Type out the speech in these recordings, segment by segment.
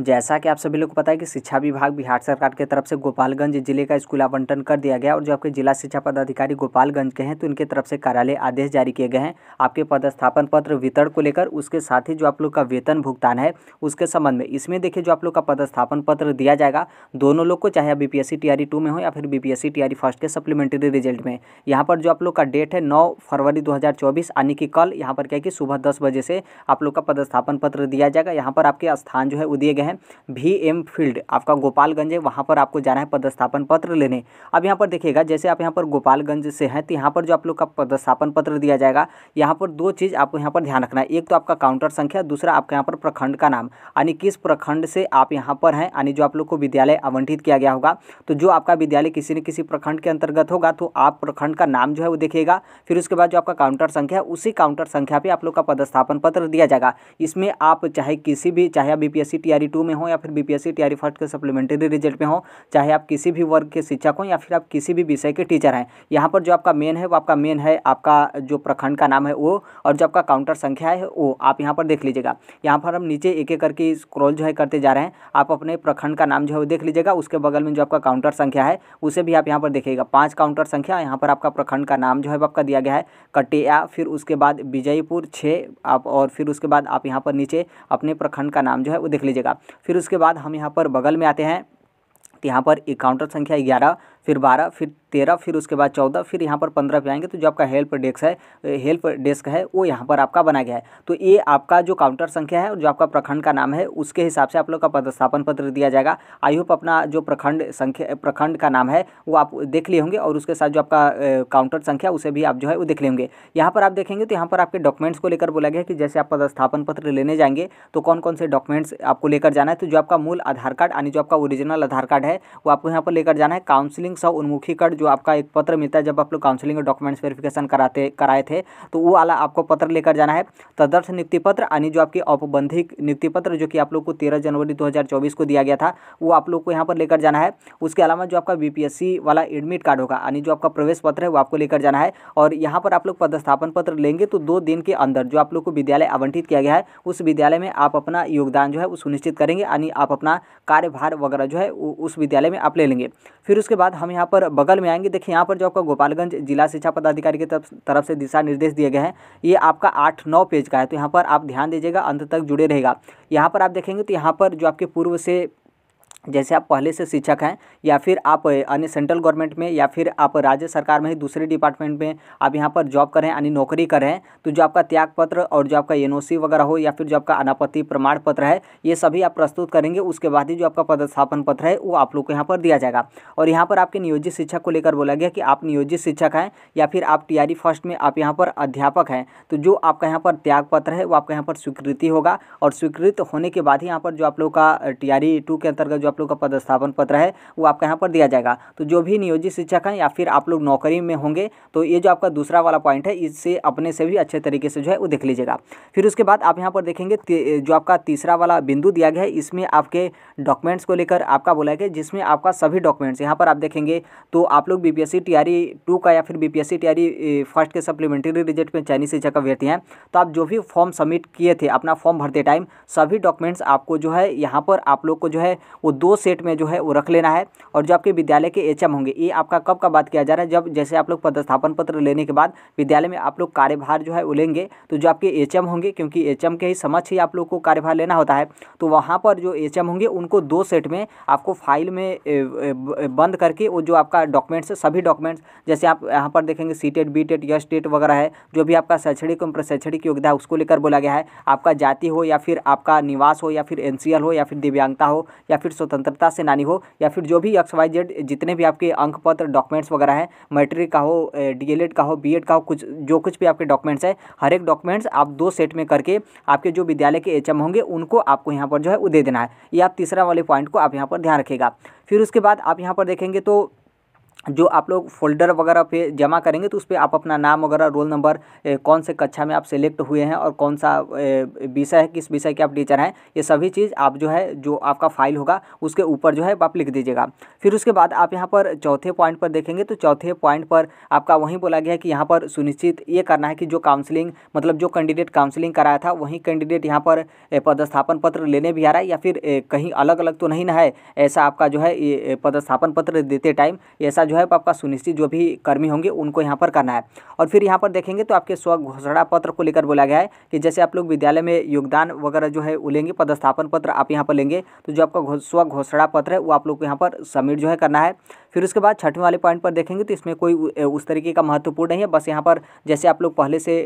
जैसा कि आप सभी लोग को पता है कि शिक्षा विभाग बिहार सरकार की तरफ से गोपालगंज जिले का स्कूल आवंटन कर दिया गया और जो आपके जिला शिक्षा पदाधिकारी गोपालगंज के हैं तो इनके तरफ से कार्यालय आदेश जारी किए गए हैं आपके पदस्थापन पत्र वितरण को लेकर उसके साथ ही जो आप लोग का वेतन भुगतान है उसके संबंध में इसमें देखिए जो आप लोग का पदस्थापन पत्र दिया जाएगा दोनों लोग को चाहे आप बी पी e में हो या फिर बी पी फर्स्ट के सप्लीमेंट्री रिजल्ट में यहाँ पर जो आप लोग का डेट है नौ फरवरी दो यानी कि कल यहाँ पर क्या है कि सुबह दस बजे से आप लोग का पदस्थापन पत्र दिया जाएगा यहाँ पर आपके स्थान जो है वो दिए गए हैं भी एम फील्ड आपका गोपालगंज है वहाँ पर आपको जाना है पदस्थापन पत्र लेने अब यहाँ पर देखिएगा जैसे आप यहाँ पर गोपालगंज से हैं तो यहाँ पर जो आप लोग का पदस्थापन पत्र दिया जाएगा यहाँ पर दो चीज़ आपको यहाँ पर ध्यान रखना है एक तो आपका काउंटर संख्या दूसरा आपका यहाँ पर प्रखंड का नाम यानी किस प्रखंड से आप यहाँ पर हैं यानी जो आप लोग को विद्यालय आवंटित किया गया होगा तो जो आपका विद्यालय किसी न किसी प्रखंड के अंतर्गत होगा तो आप प्रखंड का नाम जो है वो देखिएगा फिर उसके बाद जो आपका काउंटर संख्या है उसी काउंटर संख्या पर आप लोग का पदस्थापन पत्र दिया जाएगा इसमें आप चाहे किसी भी चाहे आप बी पी टू में हो या फिर बीपीएससी टीआरई फर्स्ट के सप्लीमेंट्री रिजल्ट में हो चाहे आप किसी भी वर्ग के शिक्षक हों या फिर आप किसी भी विषय के टीचर हैं यहाँ पर जो आपका मेन है वो आपका मेन है आपका जो प्रखंड का नाम है वो और जो आपका काउंटर संख्या है वो आप यहाँ पर देख लीजिएगा यहाँ पर हम नीचे एक एक करके स्क्रॉल जो है करते जा रहे हैं आप अपने प्रखंड का नाम जो है वो देख लीजिएगा उसके बगल में जो आपका काउंटर संख्या है उसे भी आप यहाँ पर देखिएगा पाँच काउंटर संख्या यहाँ पर आपका प्रखंड का नाम जो है आपका दिया गया है कटिया फिर उसके बाद विजयपुर छः आप और फिर उसके बाद आप यहाँ पर नीचे अपने प्रखंड का नाम जो है वो देख लीजिएगा फिर उसके बाद हम यहाँ पर बगल में आते हैं तो यहाँ पर एक काउंटर संख्या ग्यारह फिर बारह फिर तेरह फिर उसके बाद चौदह फिर यहाँ पर पंद्रह पे आएंगे तो जो आपका हेल्प डेस्क है हेल्प डेस्क है वो यहाँ पर आपका बना गया है तो ये आपका जो काउंटर संख्या है और जो आपका प्रखंड का नाम है उसके हिसाब से आप लोग का पदस्थापन पत्र दिया जाएगा आई होप अपना जो प्रखंड संख्या प्रखंड का नाम है वो आप देख लिए होंगे और उसके साथ जो आपका काउंटर संख्या उसे भी आप जो है वो देख लेंगे यहाँ पर आप देखेंगे तो यहाँ पर आपके डॉक्यूमेंट्स को लेकर बोला गया कि जैसे आप पदस्थापन पत्र लेने जाएंगे तो कौन कौन से डॉक्यूमेंट्स आपको लेकर जाना है तो जो आपका मूल आधार कार्ड यानी जो आपका ओरिजिनल आधार कार्ड है वो आपको यहाँ पर लेकर जाना है काउंसिलिंग काउंसलिंग सह उन्मुखीकरण जो आपका एक पत्र मिलता है जब आप लोग काउंसलिंग और डॉक्यूमेंट्स वेरिफिकेशन कराते कराए थे तो वो वाला आपको पत्र लेकर जाना है तदर्थ नियुक्ति पत्र यानी जो आपकी औपबंधिक नियुक्ति पत्र जो कि आप लोग को तेरह जनवरी दो को दिया गया था वो आप लोग को यहाँ पर लेकर जाना है उसके अलावा जो आपका बी वाला एडमिट कार्ड होगा यानी जो आपका प्रवेश पत्र है वो आपको लेकर जाना है और यहाँ पर आप लोग पदस्थापन पत्र लेंगे तो दो दिन के अंदर जो आप लोग को विद्यालय आवंटित किया गया है उस विद्यालय में आप अपना योगदान जो है वो सुनिश्चित करेंगे यानी आप अपना कार्यभार वगैरह जो है उस विद्यालय में आप ले लेंगे फिर उसके बाद हम यहाँ पर बगल में आएंगे देखिए यहाँ पर जो आपका गोपालगंज जिला शिक्षा पदाधिकारी की तरफ तरफ से दिशा निर्देश दिए गए हैं ये आपका आठ नौ पेज का है तो यहाँ पर आप ध्यान दीजिएगा अंत तक जुड़े रहेगा यहाँ पर आप देखेंगे तो यहाँ पर जो आपके पूर्व से जैसे आप पहले से शिक्षक हैं या फिर आप अन्य सेंट्रल गवर्नमेंट में या फिर आप राज्य सरकार में ही दूसरे डिपार्टमेंट में आप यहाँ पर जॉब करें यानी नौकरी करें तो जो आपका त्याग पत्र और जो आपका एन वगैरह हो या फिर जो आपका अनापत्ति प्रमाण पत्र है ये सभी आप प्रस्तुत करेंगे उसके बाद ही जो आपका पदस्थापन पत्र है वो आप लोग को यहाँ पर दिया जाएगा और यहाँ पर आपके नियोजित शिक्षक को लेकर बोला गया कि आप नियोजित शिक्षक हैं या फिर आप टी फर्स्ट में आप यहाँ पर अध्यापक हैं तो जो आपका यहाँ पर त्याग पत्र है वो आपका यहाँ पर स्वीकृति होगा और स्वीकृत होने के बाद ही यहाँ पर जो आप लोग का टी आर के अंतर्गत जो आप लोग का पदस्थापन पत्र है वो आपका यहाँ पर दिया जाएगा तो जो भी नियोजित शिक्षक हैं या फिर आप लोग नौकरी में होंगे तो ये जो आपका दूसरा वाला पॉइंट है इससे अपने से भी अच्छे तरीके से जो है वो देख लीजिएगा फिर उसके बाद आप यहाँ पर देखेंगे जो आपका तीसरा वाला बिंदु दिया गया है इसमें आपके डॉक्यूमेंट्स को लेकर आपका बोला गया जिसमें आपका सभी डॉक्यूमेंट्स यहाँ पर आप देखेंगे तो आप लोग बी पी टू का या फिर बी पी फर्स्ट के सप्लीमेंट्री रिजल्ट में चाइनीज शिक्षक का हैं तो आप जो भी फॉर्म सबमिट किए थे अपना फॉर्म भरते टाइम सभी डॉक्यूमेंट्स आपको जो है यहाँ पर आप लोग को जो है वो दो सेट में जो है वो रख लेना है और जो आपके विद्यालय के एच होंगे ये आपका कब का बात किया जा रहा है जब जैसे आप लोग पदस्थापन पत्र लेने के बाद विद्यालय में आप लोग कार्यभार जो है वो लेंगे तो जो आपके एच होंगे क्योंकि एच के ही समक्ष ही आप लोग को कार्यभार लेना होता है तो वहाँ पर जो एच होंगे उनको दो सेट में आपको फाइल में बंद करके वो जो आपका डॉक्यूमेंट्स है सभी डॉक्यूमेंट्स जैसे आप यहाँ पर देखेंगे C TET B TET S TET वगैरह है जो भी आपका शैक्षणिक एवं प्रशैक्षणिक योग्यता है उसको लेकर बोला गया है आपका जाति हो या फिर आपका निवास हो या फिर एन हो या फिर दिव्यांगता हो या फिर स्वतंत्र स्वतंत्रता सेनानी हो या फिर जो भी एक्स वाई जेड जितने भी आपके अंक पत्र डॉक्यूमेंट्स वगैरह हैं मैट्रिक का हो डी का हो बी का हो कुछ जो कुछ भी आपके डॉक्यूमेंट्स हैं हर एक डॉक्यूमेंट्स आप दो सेट में करके आपके जो विद्यालय के एच होंगे उनको आपको यहाँ पर जो है वो दे देना है ये आप तीसरा वाले पॉइंट को आप यहाँ पर ध्यान रखिएगा फिर उसके बाद आप यहाँ पर देखेंगे तो जो आप लोग फोल्डर वगैरह पे जमा करेंगे तो उस पर आप अपना नाम वगैरह रोल नंबर कौन से कक्षा में आप सेलेक्ट हुए हैं और कौन सा विषय है किस विषय के आप टीचर हैं ये सभी चीज़ आप जो है जो आपका फाइल होगा उसके ऊपर जो है आप लिख दीजिएगा फिर उसके बाद आप यहाँ पर चौथे पॉइंट पर देखेंगे तो चौथे पॉइंट पर आपका वहीं बोला गया है कि यहाँ पर सुनिश्चित ये करना है कि जो काउंसिलिंग मतलब जो कैंडिडेट काउंसिलिंग कराया था वहीं कैंडिडेट यहाँ पर पदस्थापन पत्र लेने भी आ रहा है या फिर कहीं अलग अलग तो नहीं ना है ऐसा आपका जो है पदस्थापन पत्र देते टाइम ऐसा जो है आपका सुनिश्चित जो भी कर्मी होंगे उनको यहाँ पर करना है और फिर यहाँ पर देखेंगे तो आपके स्व घोषणा पत्र को लेकर बोला गया है कि जैसे आप लोग विद्यालय में योगदान वगैरह जो है वो लेंगे पदस्थापन पत्र आप यहाँ पर लेंगे तो जो आपका स्व घोषणा पत्र है वो आप लोग को यहाँ पर सबमिट जो है करना है फिर उसके बाद छठवें वाले पॉइंट पर देखेंगे तो इसमें कोई उस तरीके का महत्वपूर्ण नहीं है बस यहाँ पर जैसे आप लोग पहले से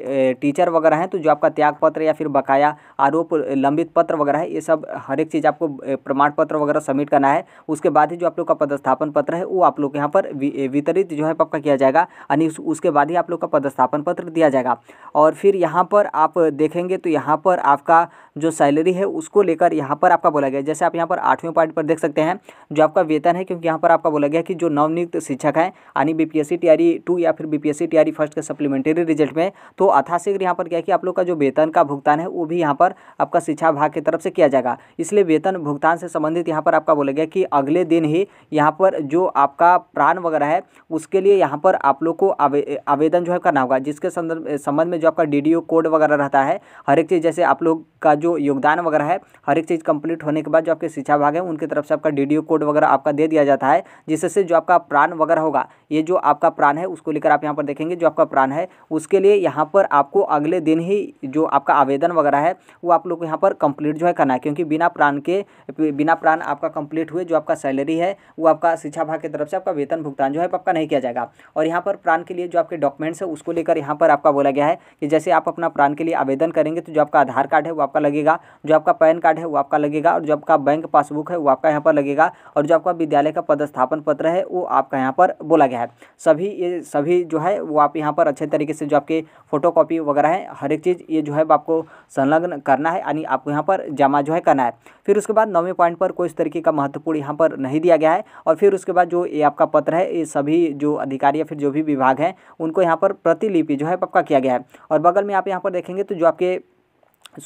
टीचर वगैरह हैं तो जो आपका त्यागपत्र या फिर बकाया आरोप लंबित पत्र वगैरह है ये सब हर एक चीज़ आपको प्रमाण पत्र वगैरह सबमिट करना है उसके बाद ही जो आप लोग का पदस्थापन पत्र है वो आप लोग यहाँ पर वितरित जो है पक्का किया जाएगा यानी उसके बाद ही आप लोग का पदस्थापन पत्र दिया जाएगा और फिर यहाँ पर आप देखेंगे तो यहाँ पर आपका जो सैलरी है उसको लेकर यहाँ पर आपका बोला गया जैसे आप यहाँ पर आठवीं पार्ट पर देख सकते हैं जो आपका वेतन है क्योंकि यहाँ पर आपका बोला गया कि जो नवनियुक्त शिक्षक हैं यानी B P S C two या फिर B P S C first के सप्लीमेंट्री रिजल्ट में तो अथाशीघ्र यहाँ पर क्या कि आप लोग का जो वेतन का भुगतान है वो भी यहाँ पर आपका शिक्षा विभाग की तरफ से किया जाएगा इसलिए वेतन भुगतान से संबंधित यहाँ पर आपका बोला गया कि अगले दिन ही यहाँ पर जो आपका प्राण वगैरह है उसके लिए यहाँ पर आप लोग को आवे, आवेदन जो है करना होगा जिसके संदर्भ संबंध में जो आपका डी कोड वगैरह रहता है हर एक चीज़ जैसे आप लोग का जो जो योगदान वगैरह है हर एक चीज़ कंप्लीट होने के बाद जो आपके शिक्षा भाग है उनकी तरफ से आपका डी कोड वगैरह आपका दे दिया जाता है जिससे जो आपका प्राण वगैरह होगा ये जो आपका प्राण है उसको लेकर आप यहाँ पर देखेंगे जो आपका प्राण है उसके लिए यहाँ पर आपको अगले दिन ही जो आपका आवेदन वगैरह है वो आप लोग को यहाँ पर कंप्लीट जो है करना है क्योंकि बिना प्राण के बिना प्राण आपका कंप्लीट हुए जो आपका सैलरी है वो आपका शिक्षा भाग की तरफ से आपका वेतन भुगतान जो है आपका नहीं किया जाएगा और यहाँ पर प्राण के लिए जो आपके डॉक्यूमेंट्स है उसको लेकर यहाँ पर आपका बोला गया है कि जैसे आप अपना प्राण के लिए आवेदन करेंगे तो जो आपका आधार कार्ड है वो आपका लगे लगेगा जो आपका पैन कार्ड है वो आपका लगेगा और जो आपका बैंक पासबुक है वो आपका यहाँ पर लगेगा और जो आपका विद्यालय का पदस्थापन पत्र है वो आपका यहाँ पर बोला गया है सभी ये सभी जो है वो आप यहाँ पर अच्छे तरीके से जो आपके फ़ोटो कॉपी वगैरह है हर एक चीज़ ये जो है आपको संलग्न करना है यानी आपको यहाँ पर जमा जो है करना है फिर उसके बाद नौवें पॉइंट पर कोई इस तरीके का महत्वपूर्ण यहाँ पर नहीं दिया गया है और फिर उसके बाद जो ये आपका पत्र है ये सभी जो अधिकारी या फिर जो भी विभाग हैं उनको यहाँ पर प्रतिलिपि जो है आपका किया गया है और बगल में आप यहाँ पर देखेंगे तो जो आपके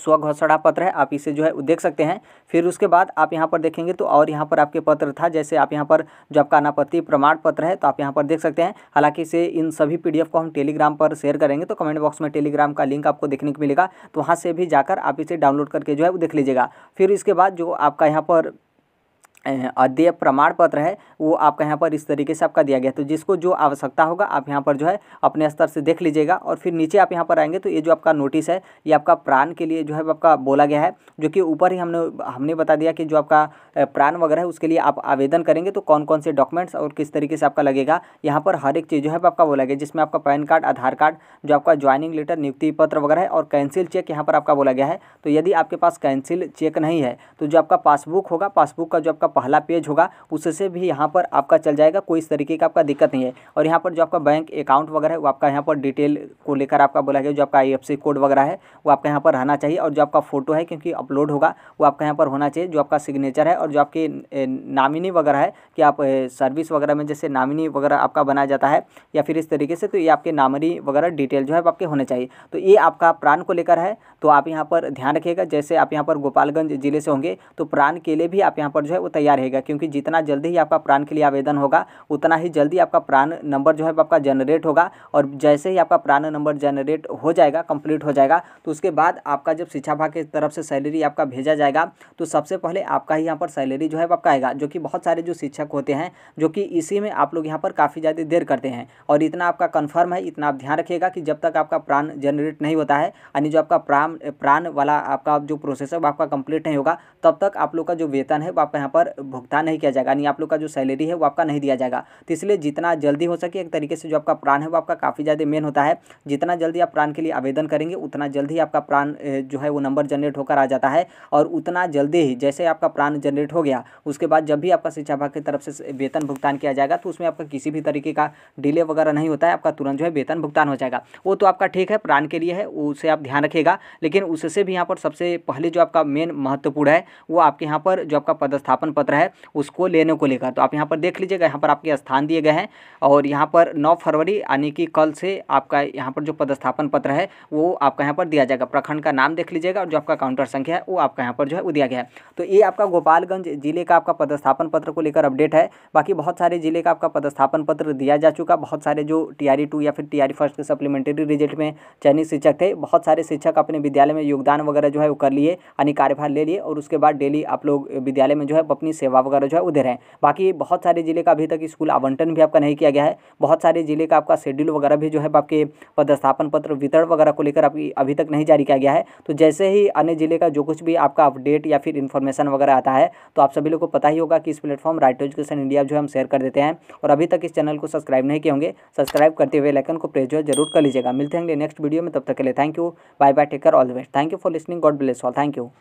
स्वघोषणा पत्र है आप इसे जो है देख सकते हैं फिर उसके बाद आप यहाँ पर देखेंगे तो और यहाँ पर आपके पत्र था जैसे आप यहाँ पर जो आपका अनापत्ति प्रमाण पत्र है तो आप यहाँ पर देख सकते हैं हालांकि इसे इन सभी पीडीएफ को हम टेलीग्राम पर शेयर करेंगे तो कमेंट बॉक्स में टेलीग्राम का लिंक आपको देखने को मिलेगा तो वहाँ से भी जाकर आप इसे डाउनलोड करके जो है वो देख लीजिएगा फिर इसके बाद जो आपका यहाँ पर अध्यय प्रमाण पत्र है वो आपका यहाँ पर इस तरीके से आपका दिया गया तो जिसको जो आवश्यकता होगा आप यहाँ पर जो है अपने स्तर से देख लीजिएगा और फिर नीचे आप यहाँ पर आएंगे तो ये जो आपका नोटिस है ये आपका प्राण के लिए जो है आपका बोला गया है जो कि ऊपर ही हमने हमने बता दिया कि जो आपका प्राण वगैरह है उसके लिए आप आवेदन करेंगे तो कौन कौन से डॉक्यूमेंट्स और किस तरीके से आपका लगेगा यहाँ पर हर एक चीज़ जो है आपका बोला गया जिसमें आपका पैन कार्ड आधार कार्ड जो आपका ज्वाइनिंग लेटर नियुक्ति पत्र वगैरह है और कैंसिल चेक यहाँ पर आपका बोला गया है तो यदि आपके पास कैंसिल चेक नहीं है तो जो आपका पासबुक होगा पासबुक का जो आपका पहला पेज होगा उससे भी यहाँ पर आपका चल जाएगा कोई इस तरीके का आपका दिक्कत नहीं है और यहाँ पर जो आपका बैंक अकाउंट वगैरह है वो आपका यहाँ पर डिटेल को लेकर आपका बोला गया जो आपका आई कोड वगैरह है वो आपका यहाँ पर रहना चाहिए और जो आपका फोटो है क्योंकि अपलोड होगा वो आपका यहाँ पर होना चाहिए जो आपका सिग्नेचर है और जो आपके नामिनी वगैरह है कि आप सर्विस वगैरह में जैसे नामिनी वगैरह आपका बनाया जाता है या फिर इस तरीके से तो ये आपके नामरी वगैरह डिटेल जो है आपके होने चाहिए तो ये आपका प्राण को लेकर है तो आप यहाँ पर ध्यान रखिएगा जैसे आप यहाँ पर गोपालगंज जिले से होंगे तो प्राण के लिए भी आप यहाँ पर जो है वो तैयार रहेगा क्योंकि जितना जल्दी ही आपका प्राण के लिए आवेदन होगा उतना ही जल्दी आपका प्राण नंबर जो है आपका जनरेट होगा और जैसे ही आपका प्राण नंबर जनरेट हो जाएगा कंप्लीट हो जाएगा तो उसके बाद आपका जब शिक्षा भाग की तरफ से सैलरी आपका भेजा जाएगा तो सबसे पहले आपका ही यहाँ पर सैलरी जो है आपका आएगा जो कि बहुत सारे जो शिक्षक होते हैं जो कि इसी में आप लोग यहाँ पर काफ़ी ज़्यादा देर करते हैं और इतना आपका कन्फर्म है इतना आप ध्यान रखिएगा कि जब तक आपका प्राण जनरेट नहीं होता है यानी जो आपका प्राण प्राण वाला आपका जो प्रोसेस है वो आपका कंप्लीट नहीं होगा तब तक आप लोग का जो वेतन है वो आपका यहाँ पर भुगतान नहीं किया जाएगा यानी आप लोग का जो सैलरी है वो आपका नहीं दिया जाएगा तो इसलिए जितना जल्दी हो सके एक तरीके से जो आपका प्राण है वो आपका काफ़ी ज़्यादा मेन होता है जितना जल्दी आप प्राण के लिए आवेदन करेंगे उतना जल्दी आपका प्राण जो है वो नंबर जनरेट होकर आ जाता है और उतना जल्दी ही जैसे आपका प्राण जनरेट हो गया उसके बाद जब भी आपका शिक्षा विभाग की तरफ से वेतन भुगतान किया जाएगा तो उसमें आपका किसी भी तरीके का डिले वगैरह नहीं होता है आपका तुरंत जो है वेतन भुगतान हो जाएगा वो तो आपका ठीक है प्राण के लिए है उसे आप ध्यान रखेगा लेकिन उससे भी यहाँ पर सबसे पहले जो आपका मेन महत्वपूर्ण है वो आपके यहाँ पर जो आपका पदस्थापन पद पत्र है उसको लेने को लेकर तो आप यहाँ पर देख लीजिएगा यहाँ पर आपके स्थान दिए गए हैं और यहाँ पर नौ फरवरी यानी कि कल से आपका यहाँ पर जो पदस्थापन पत्र है वो आपका यहाँ पर दिया जाएगा प्रखंड का नाम देख लीजिएगा और जो आपका काउंटर संख्या है वो आपका यहाँ पर जो है वो दिया गया है तो ये आपका गोपालगंज जिले का आपका पदस्थापन पत्र को लेकर अपडेट है बाकी बहुत सारे जिले का आपका पदस्थापन पत्र दिया जा चुका बहुत सारे जो टी टू या फिर टी फर्स्ट के सप्लीमेंट्री रिजल्ट में चयनित शिक्षक थे बहुत सारे शिक्षक अपने विद्यालय में योगदान वगैरह जो है वो कर लिए यानी कार्यभार ले लिए और उसके बाद डेली आप लोग विद्यालय में जो है अपनी अपनी सेवा वगैरह जो है वो दे रहे हैं बाकी बहुत सारे ज़िले का अभी तक स्कूल आवंटन भी आपका नहीं किया गया है बहुत सारे ज़िले का आपका शेड्यूल वगैरह भी जो है आपके पदस्थापन पत्र वितरण वगैरह को लेकर अभी अभी तक नहीं जारी किया गया है तो जैसे ही अन्य ज़िले का जो कुछ भी आपका अपडेट या फिर इन्फॉर्मेशन वगैरह आता है तो आप सभी लोग को पता ही होगा कि इस platform right to education India जो है हम शेयर कर देते हैं और अभी तक इस चैनल को सब्सक्राइब नहीं किए होंगे सब्सक्राइब करते हुए लेकन को प्रेस जो है जरूर कर लीजिएगा मिलते हैं नेक्स्ट वीडियो में तब तक के लिए thank you bye bye take all the best thank you for listening God bless all thank you